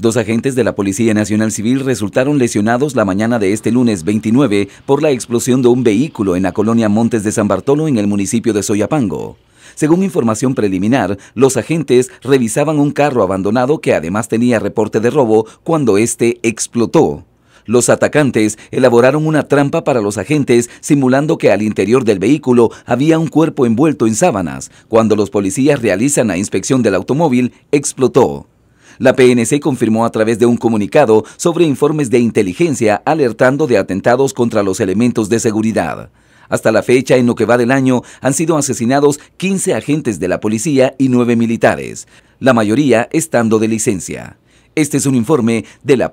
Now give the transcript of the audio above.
Dos agentes de la Policía Nacional Civil resultaron lesionados la mañana de este lunes 29 por la explosión de un vehículo en la colonia Montes de San Bartolo en el municipio de Soyapango. Según información preliminar, los agentes revisaban un carro abandonado que además tenía reporte de robo cuando este explotó. Los atacantes elaboraron una trampa para los agentes simulando que al interior del vehículo había un cuerpo envuelto en sábanas. Cuando los policías realizan la inspección del automóvil, explotó. La PNC confirmó a través de un comunicado sobre informes de inteligencia alertando de atentados contra los elementos de seguridad. Hasta la fecha, en lo que va del año, han sido asesinados 15 agentes de la policía y 9 militares, la mayoría estando de licencia. Este es un informe de la